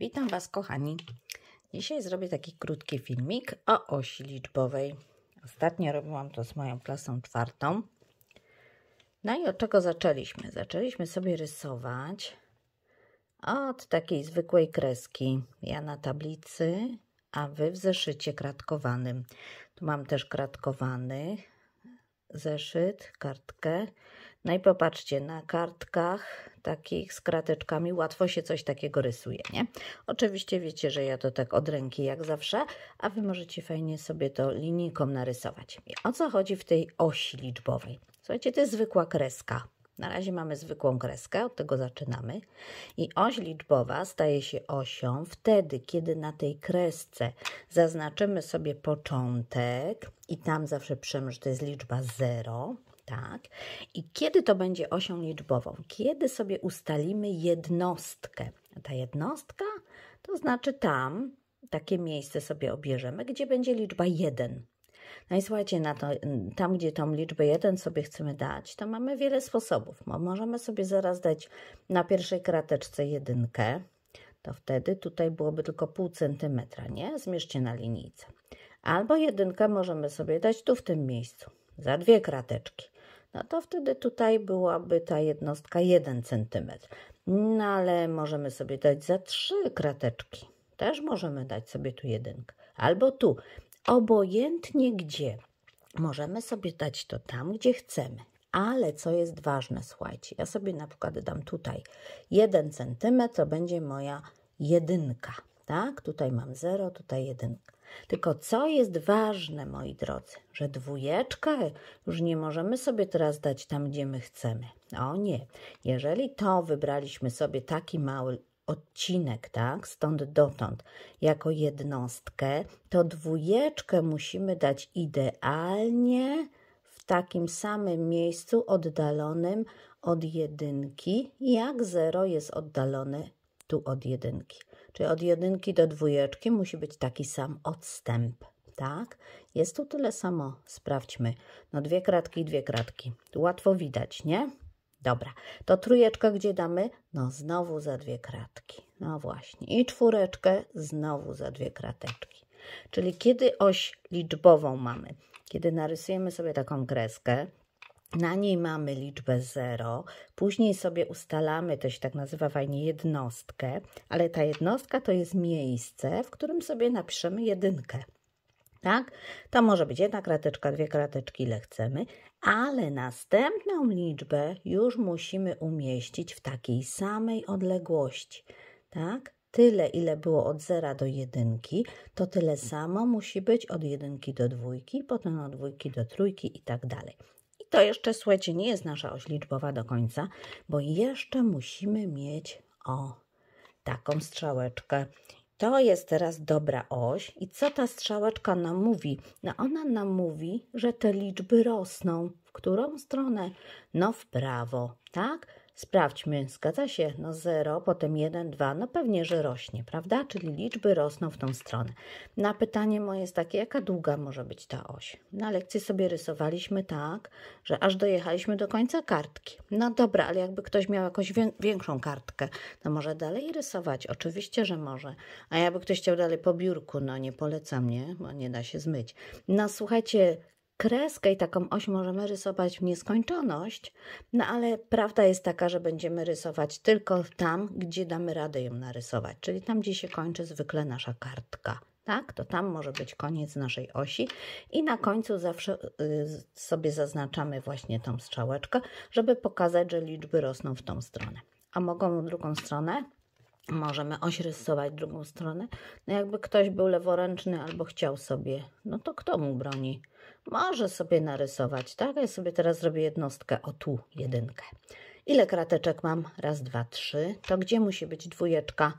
Witam Was, kochani. Dzisiaj zrobię taki krótki filmik o osi liczbowej. Ostatnio robiłam to z moją klasą czwartą. No i od czego zaczęliśmy? Zaczęliśmy sobie rysować od takiej zwykłej kreski. Ja na tablicy, a Wy w zeszycie kratkowanym. Tu mam też kratkowany zeszyt, kartkę. No i popatrzcie, na kartkach takich z krateczkami łatwo się coś takiego rysuje, nie? Oczywiście wiecie, że ja to tak od ręki jak zawsze, a Wy możecie fajnie sobie to linijką narysować. I o co chodzi w tej osi liczbowej? Słuchajcie, to jest zwykła kreska. Na razie mamy zwykłą kreskę, od tego zaczynamy. I oś liczbowa staje się osią wtedy, kiedy na tej kresce zaznaczymy sobie początek i tam zawsze piszemy, że to jest liczba 0. Tak. I kiedy to będzie osią liczbową? Kiedy sobie ustalimy jednostkę. ta jednostka to znaczy tam takie miejsce sobie obierzemy, gdzie będzie liczba 1. No i słuchajcie, na to, y, tam gdzie tą liczbę 1 sobie chcemy dać, to mamy wiele sposobów. Możemy sobie zaraz dać na pierwszej krateczce jedynkę, to wtedy tutaj byłoby tylko pół centymetra, nie? Zmierzcie na linijce. Albo jedynkę możemy sobie dać tu w tym miejscu, za dwie krateczki. No to wtedy tutaj byłaby ta jednostka 1 cm. No ale możemy sobie dać za trzy krateczki. Też możemy dać sobie tu jedynkę. Albo tu obojętnie gdzie. Możemy sobie dać to tam, gdzie chcemy. Ale co jest ważne, słuchajcie, ja sobie na przykład dam tutaj 1 cm, to będzie moja jedynka, tak? Tutaj mam 0, tutaj 1. Tylko co jest ważne, moi drodzy, że dwójeczkę już nie możemy sobie teraz dać tam, gdzie my chcemy. O nie, jeżeli to wybraliśmy sobie taki mały odcinek, tak, stąd dotąd, jako jednostkę, to dwójeczkę musimy dać idealnie w takim samym miejscu oddalonym od jedynki, jak zero jest oddalone tu od jedynki. Czyli od jedynki do dwójeczki musi być taki sam odstęp, tak? Jest tu tyle samo, sprawdźmy. No dwie kratki, dwie kratki. Łatwo widać, nie? Dobra, to trójeczkę gdzie damy? No znowu za dwie kratki. No właśnie. I czwóreczkę znowu za dwie krateczki. Czyli kiedy oś liczbową mamy? Kiedy narysujemy sobie taką kreskę, na niej mamy liczbę 0, później sobie ustalamy, to się tak nazywa fajnie, jednostkę, ale ta jednostka to jest miejsce, w którym sobie napiszemy jedynkę. Tak? To może być jedna krateczka, dwie krateczki, ile chcemy, ale następną liczbę już musimy umieścić w takiej samej odległości. Tak? Tyle, ile było od 0 do 1, to tyle samo musi być od 1 do 2, potem od 2 do 3 i tak dalej. I to jeszcze, słuchajcie, nie jest nasza oś liczbowa do końca, bo jeszcze musimy mieć o taką strzałeczkę to jest teraz dobra oś i co ta strzałeczka nam mówi? No ona nam mówi, że te liczby rosną. W którą stronę? No w prawo, tak? Sprawdźmy, zgadza się, no 0, potem 1, 2, no pewnie, że rośnie, prawda? Czyli liczby rosną w tą stronę. Na pytanie moje jest takie, jaka długa może być ta oś? Na lekcji sobie rysowaliśmy tak, że aż dojechaliśmy do końca kartki. No dobra, ale jakby ktoś miał jakąś większą kartkę, to może dalej rysować? Oczywiście, że może. A jakby ktoś chciał dalej po biurku, no nie polecam, nie? Bo nie da się zmyć. No słuchajcie, kreskę i taką oś możemy rysować w nieskończoność, no ale prawda jest taka, że będziemy rysować tylko tam, gdzie damy radę ją narysować, czyli tam, gdzie się kończy zwykle nasza kartka. Tak, to tam może być koniec naszej osi i na końcu zawsze y, sobie zaznaczamy właśnie tą strzałeczkę, żeby pokazać, że liczby rosną w tą stronę. A mogą w drugą stronę możemy ośrysować drugą stronę. No jakby ktoś był leworęczny albo chciał sobie, no to kto mu broni? Może sobie narysować, tak? Ja sobie teraz zrobię jednostkę, o tu jedynkę. Ile krateczek mam? Raz, dwa, trzy. To gdzie musi być dwójeczka?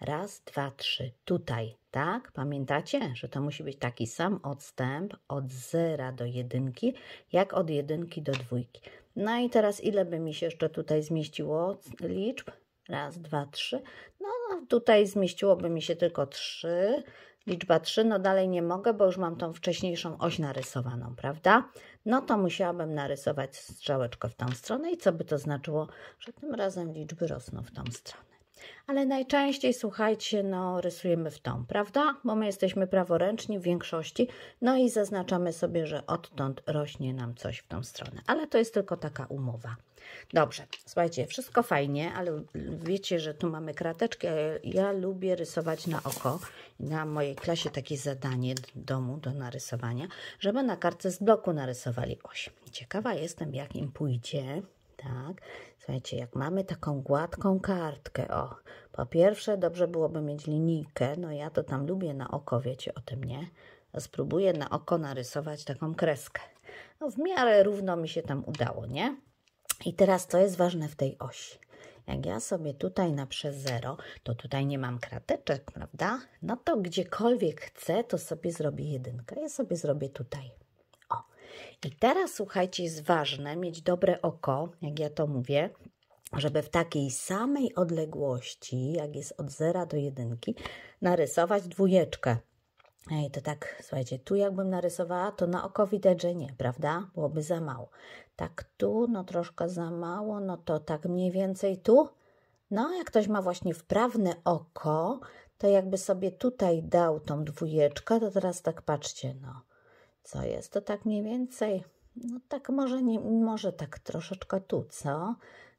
Raz, dwa, trzy. Tutaj, tak? Pamiętacie, że to musi być taki sam odstęp od zera do jedynki, jak od jedynki do dwójki. No i teraz ile by mi się jeszcze tutaj zmieściło liczb? Raz, dwa, trzy. No, no, tutaj zmieściłoby mi się tylko trzy. Liczba 3, no dalej nie mogę, bo już mam tą wcześniejszą oś narysowaną, prawda? No to musiałabym narysować strzałeczkę w tą stronę i co by to znaczyło, że tym razem liczby rosną w tą stronę. Ale najczęściej, słuchajcie, no rysujemy w tą, prawda? Bo my jesteśmy praworęczni w większości, no i zaznaczamy sobie, że odtąd rośnie nam coś w tą stronę. Ale to jest tylko taka umowa. Dobrze, słuchajcie, wszystko fajnie, ale wiecie, że tu mamy krateczkę. Ja lubię rysować na oko. Na mojej klasie takie zadanie do domu do narysowania, żeby na kartce z bloku narysowali oś. Ciekawa jestem, jak im pójdzie. Tak, słuchajcie, jak mamy taką gładką kartkę, o, po pierwsze dobrze byłoby mieć linijkę, no ja to tam lubię na oko, wiecie o tym, nie? Spróbuję na oko narysować taką kreskę. No, w miarę równo mi się tam udało, nie? I teraz to jest ważne w tej osi. Jak ja sobie tutaj na 0, to tutaj nie mam krateczek, prawda? No to gdziekolwiek chcę, to sobie zrobię jedynkę. Ja sobie zrobię tutaj. O. I teraz słuchajcie, jest ważne mieć dobre oko, jak ja to mówię, żeby w takiej samej odległości, jak jest od 0 do 1, narysować dwójeczkę. Ej, to tak, słuchajcie, tu jakbym narysowała, to na oko widać, że nie, prawda? Byłoby za mało. Tak tu, no troszkę za mało, no to tak mniej więcej tu. No, jak ktoś ma właśnie wprawne oko, to jakby sobie tutaj dał tą dwójeczkę, to teraz tak patrzcie, no, co jest, to tak mniej więcej, no tak może, nie, może tak troszeczkę tu, co?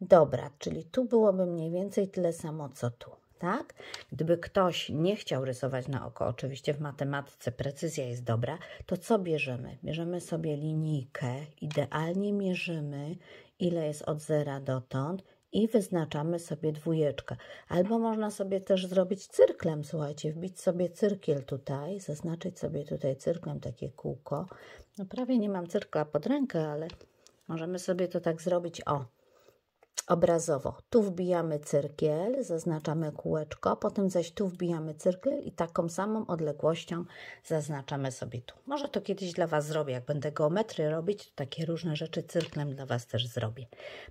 Dobra, czyli tu byłoby mniej więcej tyle samo, co tu tak? Gdyby ktoś nie chciał rysować na oko, oczywiście w matematyce precyzja jest dobra, to co bierzemy? Bierzemy sobie linijkę, idealnie mierzymy, ile jest od zera dotąd i wyznaczamy sobie dwójeczkę. Albo można sobie też zrobić cyrklem, słuchajcie, wbić sobie cyrkiel tutaj, zaznaczyć sobie tutaj cyrklem takie kółko. No prawie nie mam cyrkla pod rękę, ale możemy sobie to tak zrobić, o, obrazowo. Tu wbijamy cyrkiel, zaznaczamy kółeczko, potem zaś tu wbijamy cyrkiel i taką samą odległością zaznaczamy sobie tu. Może to kiedyś dla Was zrobię, jak będę geometry robić, to takie różne rzeczy cyrklem dla Was też zrobię.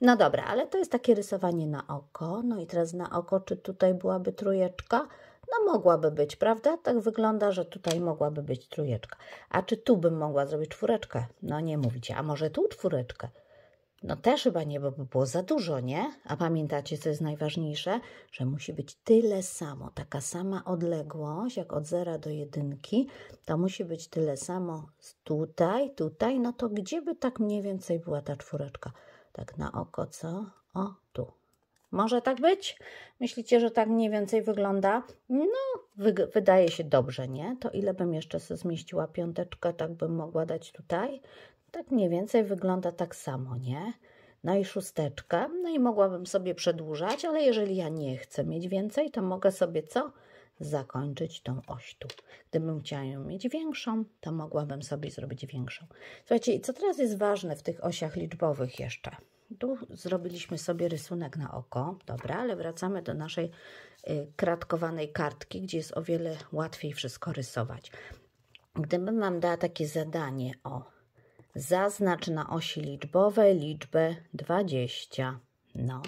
No dobra, ale to jest takie rysowanie na oko. No i teraz na oko, czy tutaj byłaby trójeczka? No mogłaby być, prawda? Tak wygląda, że tutaj mogłaby być trójeczka. A czy tu bym mogła zrobić czwóreczkę? No nie mówicie. A może tu czwóreczkę? No też chyba nie, bo by było za dużo, nie? A pamiętacie, co jest najważniejsze? Że musi być tyle samo, taka sama odległość, jak od zera do jedynki, to musi być tyle samo tutaj, tutaj, no to gdzie by tak mniej więcej była ta czwóreczka? Tak na oko, co? O, tu. Może tak być? Myślicie, że tak mniej więcej wygląda? No, wy wydaje się dobrze, nie? To ile bym jeszcze sobie zmieściła piąteczkę, tak bym mogła dać tutaj? Tak mniej więcej wygląda tak samo, nie? No i szósteczka, no i mogłabym sobie przedłużać, ale jeżeli ja nie chcę mieć więcej, to mogę sobie co? Zakończyć tą oś tu. Gdybym chciała ją mieć większą, to mogłabym sobie zrobić większą. Słuchajcie, co teraz jest ważne w tych osiach liczbowych jeszcze? Tu zrobiliśmy sobie rysunek na oko, dobra, ale wracamy do naszej y, kratkowanej kartki, gdzie jest o wiele łatwiej wszystko rysować. Gdybym Wam dała takie zadanie, o, Zaznacz na osi liczbowej liczbę 20. No.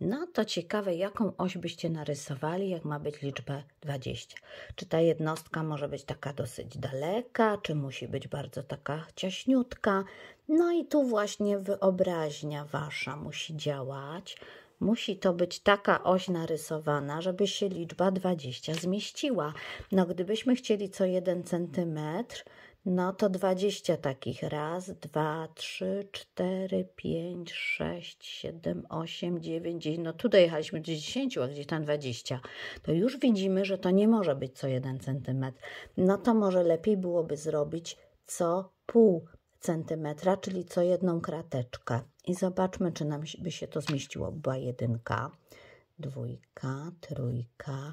No to ciekawe, jaką oś byście narysowali, jak ma być liczba 20. Czy ta jednostka może być taka dosyć daleka, czy musi być bardzo taka ciaśniutka? No i tu właśnie wyobraźnia wasza musi działać. Musi to być taka oś narysowana, żeby się liczba 20 zmieściła. No gdybyśmy chcieli co 1 centymetr, no to 20 takich. Raz, dwa, trzy, cztery, pięć, sześć, siedem, osiem, dziewięć, dziesięć. No tutaj jechaliśmy do dziesięciu, a gdzieś tam 20. To już widzimy, że to nie może być co jeden centymetr. No to może lepiej byłoby zrobić co pół centymetra, czyli co jedną krateczkę. I zobaczmy, czy nam by się to zmieściło. Była jedynka, dwójka, trójka,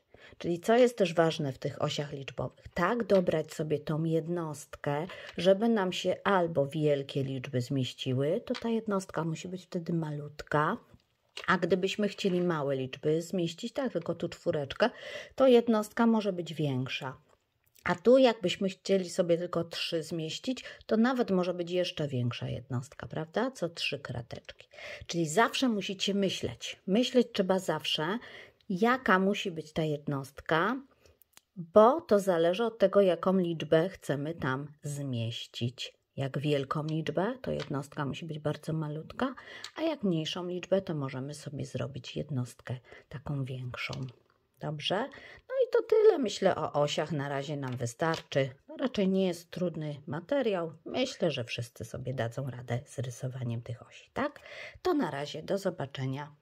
Czyli co jest też ważne w tych osiach liczbowych? Tak dobrać sobie tą jednostkę, żeby nam się albo wielkie liczby zmieściły, to ta jednostka musi być wtedy malutka, a gdybyśmy chcieli małe liczby zmieścić, tak, tylko tu czwóreczkę, to jednostka może być większa. A tu, jakbyśmy chcieli sobie tylko trzy zmieścić, to nawet może być jeszcze większa jednostka, prawda? Co trzy krateczki. Czyli zawsze musicie myśleć. Myśleć trzeba zawsze, jaka musi być ta jednostka, bo to zależy od tego, jaką liczbę chcemy tam zmieścić. Jak wielką liczbę, to jednostka musi być bardzo malutka, a jak mniejszą liczbę, to możemy sobie zrobić jednostkę taką większą. Dobrze? No i to tyle. Myślę o osiach na razie nam wystarczy. No raczej nie jest trudny materiał. Myślę, że wszyscy sobie dadzą radę z rysowaniem tych osi, tak? To na razie, do zobaczenia.